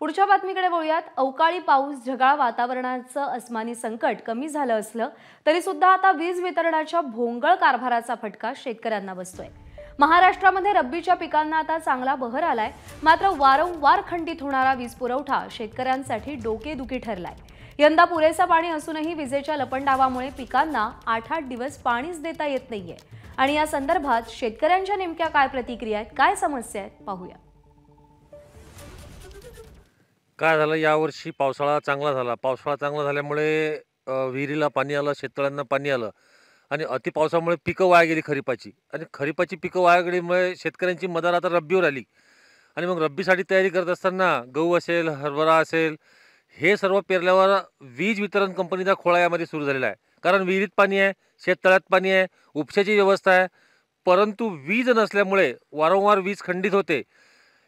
पुढच्या बातमीकडे वळूयात अवकाळी पाऊस झगाळ वातावरणाचं अस्मानी संकट कमी झालं असलं तरी सुद्धा आता वीज वितरणाच्या भोंगळ कारभाराचा फटका शेतकऱ्यांना बसतोय महाराष्ट्रामध्ये रब्बीच्या पिकांना आता चांगला बहर आलाय मात्र वारंवार खंडित होणारा वीज पुरवठा शेतकऱ्यांसाठी डोकेदुखी ठरलाय यंदा पुरेसा पाणी असूनही विजेच्या लपंडावामुळे पिकांना आठ आठ दिवस पाणीच देता येत नाहीये आणि या संदर्भात शेतकऱ्यांच्या नेमक्या काय प्रतिक्रिया आहेत काय समस्या आहेत पाहूया काय झालं यावर्षी पावसाळा चांगला झाला पावसाळा चांगला झाल्यामुळे विहिरीला पाणी आलं शेततळ्यांना पाणी आलं आणि अतिपावसामुळे पिकं वाया गेली खरीपाची आणि खरीपाची पिकं वाया गेलीमुळे शेतकऱ्यांची मदार आता रब्बीवर आली आणि मग रब्बीसाठी तयारी करत असताना गहू असेल हरभरा असेल हे सर्व पेरल्यावर वीज वितरण कंपनीचा खोळा यामध्ये सुरू झालेला आहे कारण विहिरीत पाणी आहे शेततळ्यात पाणी आहे उपशाची व्यवस्था आहे परंतु वीज नसल्यामुळे वारंवार वीज खंडित होते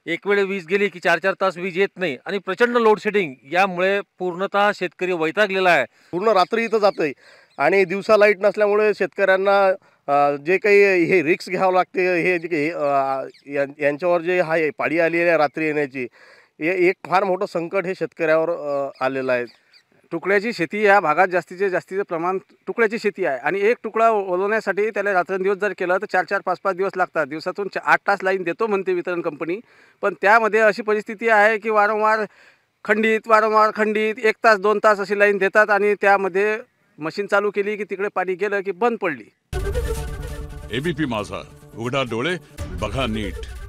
एक वेळ वीज गेली की चार चार तास वीज येत नाही आणि प्रचंड लोडशेडिंग यामुळे पूर्णतः शेतकरी वैतागलेला आहे पूर्ण रात्री इथं जाते आणि दिवसा लाईट नसल्यामुळे शेतकऱ्यांना जे काही हे रिक्स घ्यावं लागते हे जे यांच्यावर जे हा पाळी आलेली आहे रात्री येण्याची हे एक फार मोठं संकट हे शेतकऱ्यावर आलेलं आहे तुकड्याची शेती या भागात जास्तीचे जास्तीचे प्रमाण तुकड्याची शेती आहे आणि एक तुकडा ओलवण्यासाठी त्याला रात्रंदिवस जर केलं तर चार चार पाच पाच दिवस लागतात दिवसातून आठ तास लाईन देतो म्हणते वितरण कंपनी पण त्यामध्ये अशी परिस्थिती आहे की वारंवार खंडित वारंवार खंडित एक तास दोन तास अशी लाईन देतात आणि त्यामध्ये मशीन चालू केली की तिकडे पाणी गेलं की बंद पडली एबीपी माझा उघडा डोळे बघा नीट